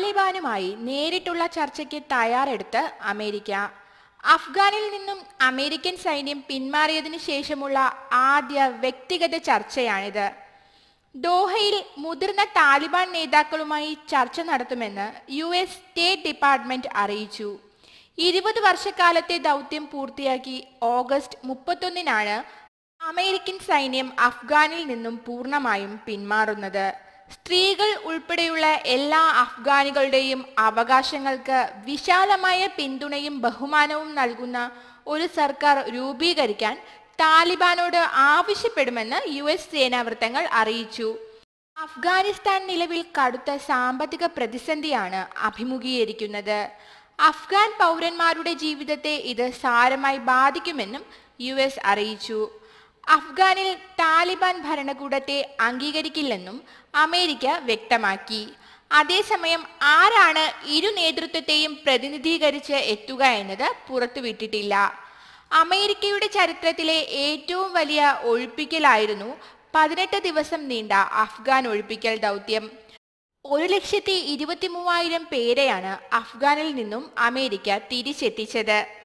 താലിബാനുമായി നേരിട്ടുള്ള ചർച്ചയ്ക്ക് തയ്യാറെടുത്ത് അമേരിക്ക അഫ്ഗാനിൽ നിന്നും അമേരിക്കൻ സൈന്യം പിന്മാറിയതിനു ശേഷമുള്ള ആദ്യ വ്യക്തിഗത ചർച്ചയാണിത് ദോഹയിൽ മുതിർന്ന താലിബാൻ നേതാക്കളുമായി ചർച്ച നടത്തുമെന്ന് യു എസ് സ്റ്റേറ്റ് ഡിപ്പാർട്ട്മെന്റ് അറിയിച്ചു ഇരുപത് വർഷക്കാലത്തെ ദൗത്യം പൂർത്തിയാക്കി ഓഗസ്റ്റ് മുപ്പത്തൊന്നിനാണ് അമേരിക്കൻ സൈന്യം അഫ്ഗാനിൽ നിന്നും പൂർണ്ണമായും പിന്മാറുന്നത് സ്ത്രീകൾ ഉൾപ്പെടെയുള്ള എല്ലാ അഫ്ഗാനികളുടെയും അവകാശങ്ങൾക്ക് വിശാലമായ പിന്തുണയും ബഹുമാനവും നൽകുന്ന ഒരു സർക്കാർ രൂപീകരിക്കാൻ താലിബാനോട് ആവശ്യപ്പെടുമെന്ന് യു എസ് സേനാവൃത്തങ്ങൾ അറിയിച്ചു അഫ്ഗാനിസ്ഥാൻ നിലവിൽ കടുത്ത സാമ്പത്തിക പ്രതിസന്ധിയാണ് അഭിമുഖീകരിക്കുന്നത് അഫ്ഗാൻ പൗരന്മാരുടെ ജീവിതത്തെ ഇത് സാരമായി ബാധിക്കുമെന്നും യു അറിയിച്ചു അഫ്ഗാനിൽ താലിബാൻ ഭരണകൂടത്തെ അംഗീകരിക്കില്ലെന്നും അമേരിക്ക വ്യക്തമാക്കി അതേസമയം ആരാണ് ഇരു നേതൃത്വത്തെയും പ്രതിനിധീകരിച്ച് എത്തുക എന്നത് പുറത്തുവിട്ടിട്ടില്ല അമേരിക്കയുടെ ചരിത്രത്തിലെ ഏറ്റവും വലിയ ഒഴിപ്പിക്കലായിരുന്നു പതിനെട്ട് ദിവസം നീണ്ട അഫ്ഗാൻ ഒഴിപ്പിക്കൽ ദൗത്യം ഒരു ലക്ഷത്തി ഇരുപത്തി മൂവായിരം പേരെയാണ് അഫ്ഗാനിൽ നിന്നും അമേരിക്ക തിരിച്ചെത്തിച്ചത്